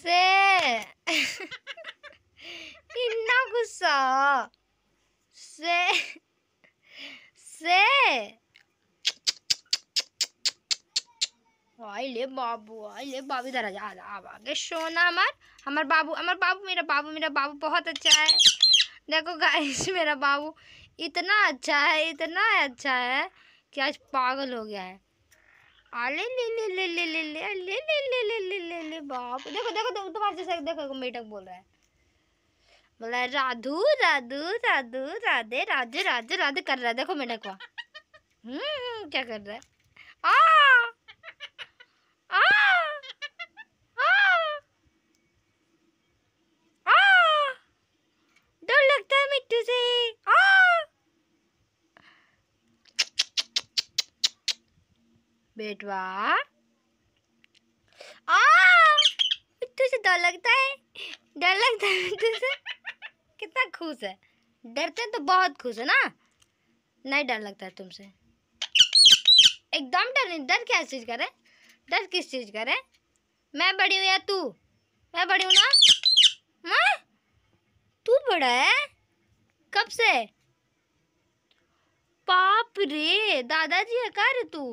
गुस्से इन्ना गुस्सा से से आइले बाबू आइले ले बाबू इधर आ जा आ आगे सोना हमार हमार बाबू हमार बाबू मेरा बाबू मेरा बाबू बहुत अच्छा है देखो गाइस मेरा बाबू इतना अच्छा है इतना अच्छा है कि आज पागल हो गया है अले ले ले ले ले ले ले ले ले ले ले ले ले ले बाप देखो देखो देखो तुम्हारे जैसे देखो मेटक बोल रहा है बोला राधु राधु राधु राधे राधे राधे राधे कर रहा है देखो मेटक वहाँ हम्म क्या कर रहा है आ बेटवा आ तुझे डर लगता है डर लगता है तुझे कितना खुश है डरते तो बहुत खुश है ना नहीं डर लगता है तुमसे एकदम डर नहीं डर क्या चीज़ करे डर किस चीज़ करे मैं बड़ी हूँ या तू मैं बड़ी हूँ ना माँ तू बड़ा है कब से पाप रे दादाजी है कर तू